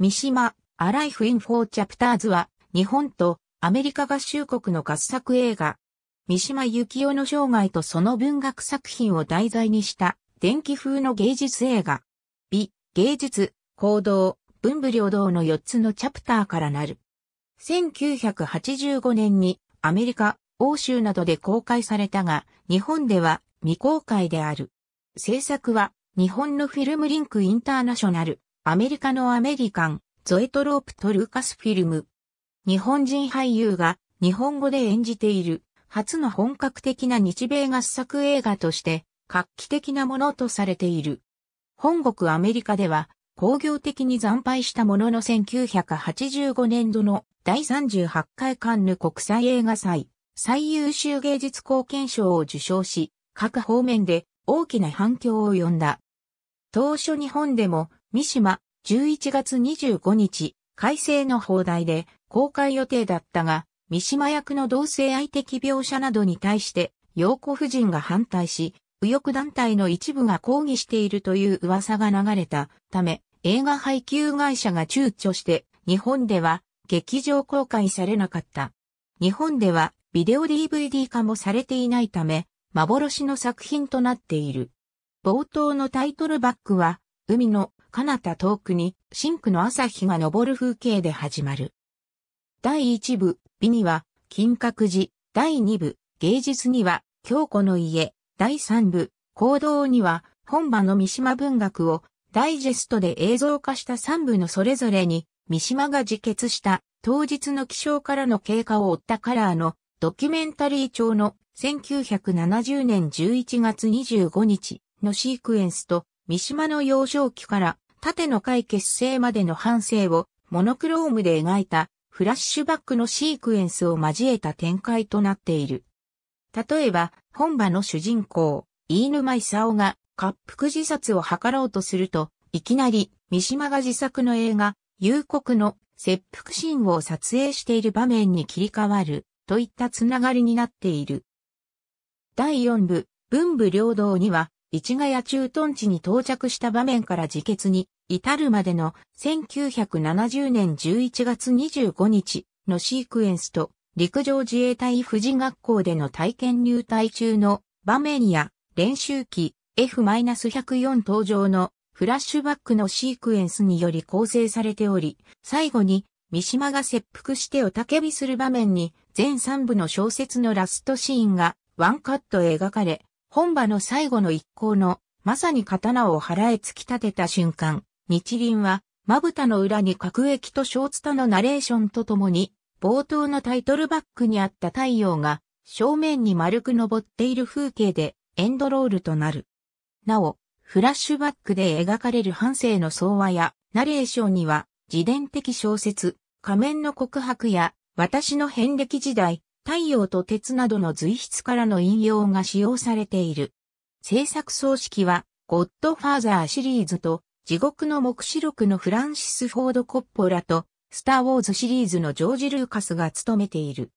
三島、アライフ・イン・フォー・チャプターズは、日本とアメリカ合衆国の合作映画、三島幸紀夫の生涯とその文学作品を題材にした電気風の芸術映画。美、芸術、行動、文武両道の4つのチャプターからなる。1985年にアメリカ、欧州などで公開されたが、日本では未公開である。制作は日本のフィルムリンクインターナショナル。アメリカのアメリカン、ゾエトロープとルーカスフィルム。日本人俳優が日本語で演じている初の本格的な日米合作映画として画期的なものとされている。本国アメリカでは工業的に惨敗したものの1985年度の第38回カンヌ国際映画祭最優秀芸術貢献賞を受賞し、各方面で大きな反響を呼んだ。当初日本でも三島、11月25日、改正の放題で公開予定だったが、三島役の同性愛的描写などに対して、陽子夫人が反対し、右翼団体の一部が抗議しているという噂が流れたため、映画配給会社が躊躇して、日本では劇場公開されなかった。日本ではビデオ DVD 化もされていないため、幻の作品となっている。冒頭のタイトルバックは、海の彼方遠くに、深紅の朝日が昇る風景で始まる。第一部、美には、金閣寺、第二部、芸術には、京子の家、第三部、行動には、本場の三島文学を、ダイジェストで映像化した三部のそれぞれに、三島が自決した当日の気象からの経過を追ったカラーのドキュメンタリー調の1970年11月25日のシークエンスと三島の幼少期から縦の回結成までの反省をモノクロームで描いたフラッシュバックのシークエンスを交えた展開となっている。例えば、本場の主人公、飯沼勲が滑腹自殺を図ろうとすると、いきなり三島が自作の映画、幽谷の切腹シーンを撮影している場面に切り替わる、といったつながりになっている。第4部、文武両道には、市ヶ谷駐屯地に到着した場面から自決に至るまでの1970年11月25日のシークエンスと陸上自衛隊富士学校での体験入隊中の場面や練習機 F-104 登場のフラッシュバックのシークエンスにより構成されており、最後に三島が切腹しておたけびする場面に全3部の小説のラストシーンがワンカット描かれ、本場の最後の一行の、まさに刀を払え突き立てた瞬間、日輪は、まぶたの裏に各駅と小津田のナレーションとともに、冒頭のタイトルバックにあった太陽が、正面に丸く昇っている風景で、エンドロールとなる。なお、フラッシュバックで描かれる半生の相話や、ナレーションには、自伝的小説、仮面の告白や、私の遍歴時代、太陽と鉄などの随筆からの引用が使用されている。制作葬式は、ゴッドファーザーシリーズと、地獄の目視録のフランシス・フォード・コッポラと、スター・ウォーズシリーズのジョージ・ルーカスが務めている。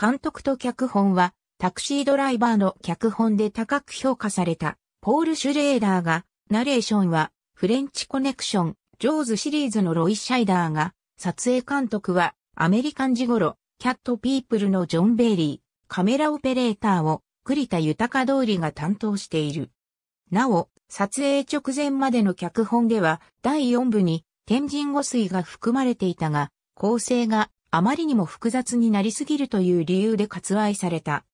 監督と脚本は、タクシードライバーの脚本で高く評価された、ポール・シュレーダーが、ナレーションは、フレンチ・コネクション、ジョーズシリーズのロイ・シャイダーが、撮影監督は、アメリカンジゴロ、キャットピープルのジョン・ベイリー、カメラオペレーターを栗田豊通りが担当している。なお、撮影直前までの脚本では第4部に天神五水が含まれていたが、構成があまりにも複雑になりすぎるという理由で割愛された。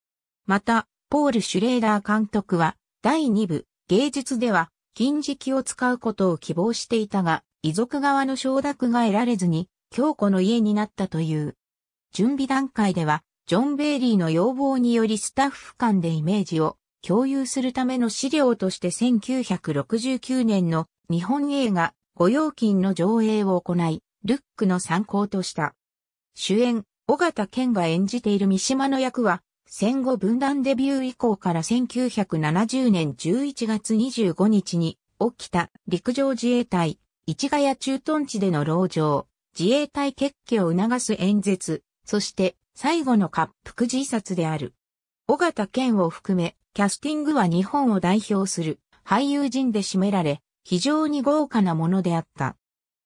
また、ポール・シュレーダー監督は、第2部、芸術では、金色を使うことを希望していたが、遺族側の承諾が得られずに、京子の家になったという。準備段階では、ジョン・ベイリーの要望によりスタッフ間でイメージを共有するための資料として1969年の日本映画、御用金の上映を行い、ルックの参考とした。主演、尾形健が演じている三島の役は、戦後分断デビュー以降から1970年11月25日に起きた陸上自衛隊市ヶ谷駐屯地での牢城、自衛隊決起を促す演説、そして最後の滑覆自殺である。小形健を含め、キャスティングは日本を代表する俳優陣で占められ、非常に豪華なものであった。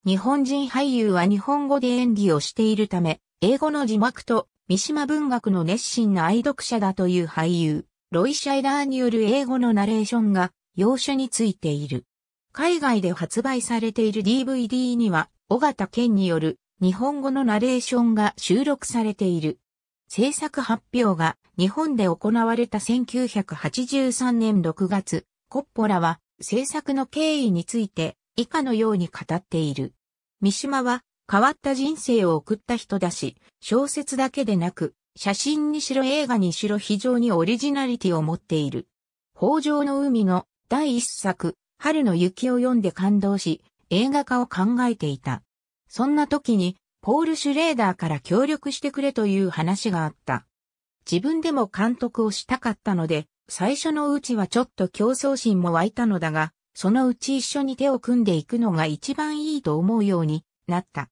日本人俳優は日本語で演技をしているため、英語の字幕と三島文学の熱心な愛読者だという俳優、ロイ・シャイラーによる英語のナレーションが、要所についている。海外で発売されている DVD には、小形健による日本語のナレーションが収録されている。制作発表が日本で行われた1983年6月、コッポラは制作の経緯について以下のように語っている。三島は変わった人生を送った人だし、小説だけでなく、写真にしろ映画にしろ非常にオリジナリティを持っている。北条の海の第一作、春の雪を読んで感動し、映画化を考えていた。そんな時に、ポール・シュレーダーから協力してくれという話があった。自分でも監督をしたかったので、最初のうちはちょっと競争心も湧いたのだが、そのうち一緒に手を組んでいくのが一番いいと思うようになった。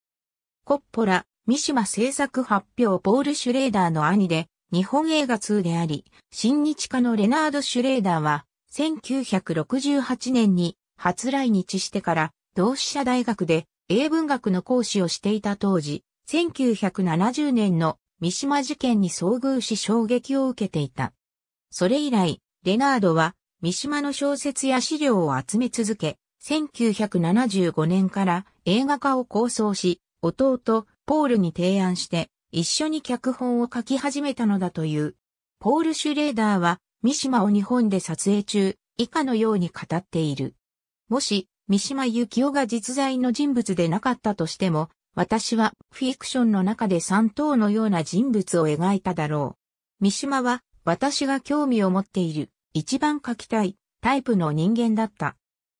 コッポラ、三島製作発表ポール・シュレーダーの兄で、日本映画通であり、新日課のレナード・シュレーダーは、1968年に初来日してから、同志社大学で英文学の講師をしていた当時、1970年の三島事件に遭遇し衝撃を受けていた。それ以来、レナードは三島の小説や資料を集め続け、1975年から映画化を構想し、弟、ポールに提案して、一緒に脚本を書き始めたのだという。ポール・シュレーダーは、三島を日本で撮影中、以下のように語っている。もし、三島由紀夫が実在の人物でなかったとしても、私はフィクションの中で三等のような人物を描いただろう。三島は私が興味を持っている一番書きたいタイプの人間だった。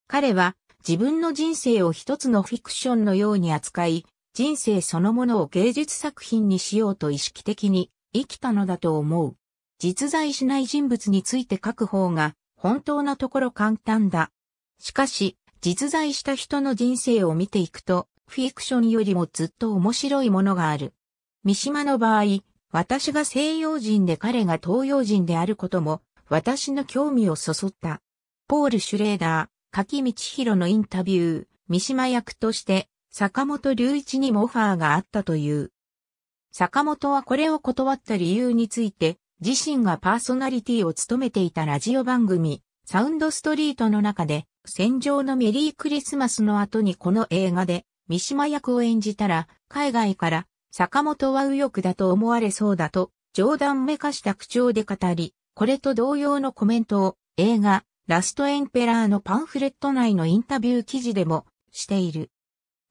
彼は自分の人生を一つのフィクションのように扱い、人生そのものを芸術作品にしようと意識的に生きたのだと思う。実在しない人物について書く方が本当のところ簡単だ。しかし、実在した人の人生を見ていくと、フィクションよりもずっと面白いものがある。三島の場合、私が西洋人で彼が東洋人であることも、私の興味をそそった。ポール・シュレーダー、柿道博のインタビュー、三島役として、坂本隆一にもオファーがあったという。坂本はこれを断った理由について、自身がパーソナリティを務めていたラジオ番組、サウンドストリートの中で、戦場のメリークリスマスの後にこの映画で三島役を演じたら海外から坂本は右翼だと思われそうだと冗談めかした口調で語り、これと同様のコメントを映画ラストエンペラーのパンフレット内のインタビュー記事でもしている。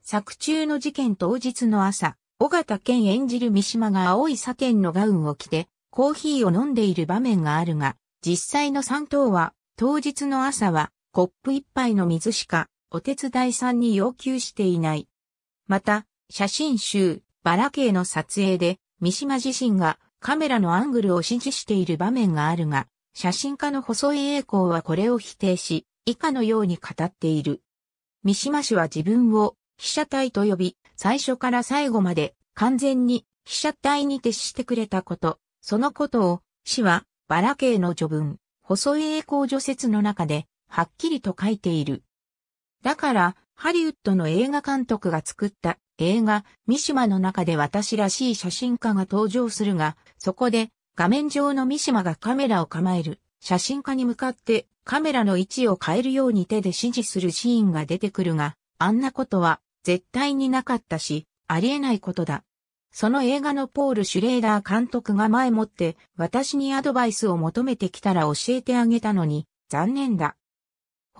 作中の事件当日の朝、尾形健演じる三島が青いサテンのガウンを着てコーヒーを飲んでいる場面があるが、実際の3等は当日の朝はコップ一杯の水しか、お手伝いさんに要求していない。また、写真集、バラ系の撮影で、三島自身がカメラのアングルを指示している場面があるが、写真家の細井栄光はこれを否定し、以下のように語っている。三島氏は自分を被写体と呼び、最初から最後まで完全に被写体に徹してくれたこと、そのことを、氏は、バラ系の序文、細井栄光除説の中で、はっきりと書いている。だから、ハリウッドの映画監督が作った映画、三島の中で私らしい写真家が登場するが、そこで画面上の三島がカメラを構える、写真家に向かってカメラの位置を変えるように手で指示するシーンが出てくるが、あんなことは絶対になかったし、ありえないことだ。その映画のポール・シュレーダー監督が前もって私にアドバイスを求めてきたら教えてあげたのに、残念だ。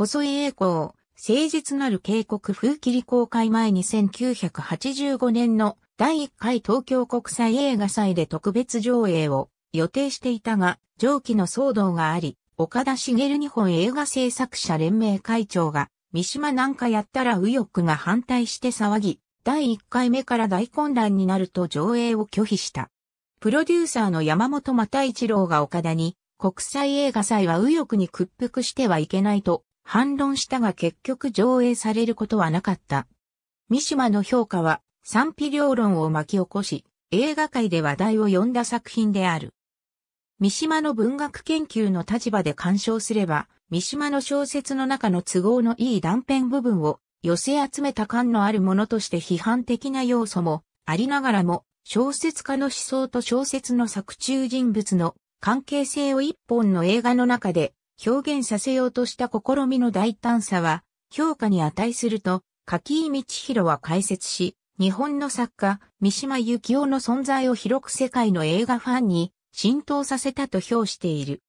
細井栄光、誠実なる警告風切り公開前に1985年の第1回東京国際映画祭で特別上映を予定していたが、上記の騒動があり、岡田茂日本映画制作者連盟会長が、三島なんかやったら右翼が反対して騒ぎ、第1回目から大混乱になると上映を拒否した。プロデューサーの山本又一郎が岡田に、国際映画祭は右翼に屈服してはいけないと反論したが結局上映されることはなかった。三島の評価は賛否両論を巻き起こし、映画界で話題を呼んだ作品である。三島の文学研究の立場で鑑賞すれば、三島の小説の中の都合のいい断片部分を寄せ集めた感のあるものとして批判的な要素もありながらも、小説家の思想と小説の作中人物の関係性を一本の映画の中で表現させようとした試みの大胆さは、評価に値すると、柿井道弘は解説し、日本の作家、三島由紀夫の存在を広く世界の映画ファンに浸透させたと評している。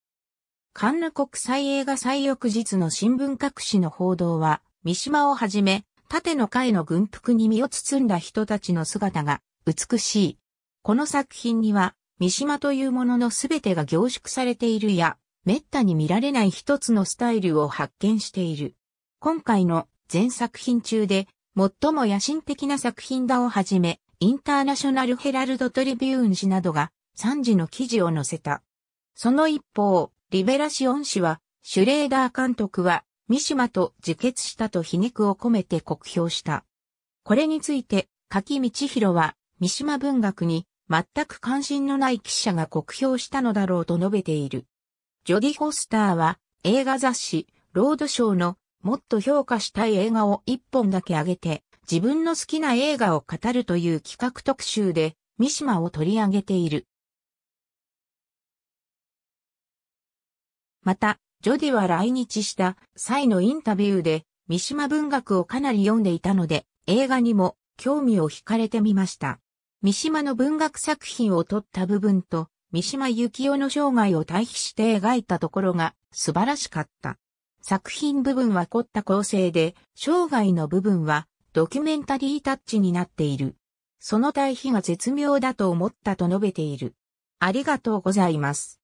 カンヌ国際映画祭翌日の新聞各紙の報道は、三島をはじめ、縦の会の軍服に身を包んだ人たちの姿が美しい。この作品には、三島というもののすべてが凝縮されているや、滅多に見られない一つのスタイルを発見している。今回の全作品中で最も野心的な作品だをはじめ、インターナショナルヘラルドトリビューン氏などが3時の記事を載せた。その一方、リベラシオン氏は、シュレーダー監督は、三島と自決したと皮肉を込めて酷評した。これについて、柿道弘は、三島文学に全く関心のない記者が酷評したのだろうと述べている。ジョディ・フォスターは映画雑誌ロードショーのもっと評価したい映画を一本だけ上げて自分の好きな映画を語るという企画特集で三島を取り上げている。また、ジョディは来日した際のインタビューで三島文学をかなり読んでいたので映画にも興味を惹かれてみました。三島の文学作品を撮った部分と三島由紀夫の生涯を対比して描いたところが素晴らしかった。作品部分は凝った構成で、生涯の部分はドキュメンタリータッチになっている。その対比が絶妙だと思ったと述べている。ありがとうございます。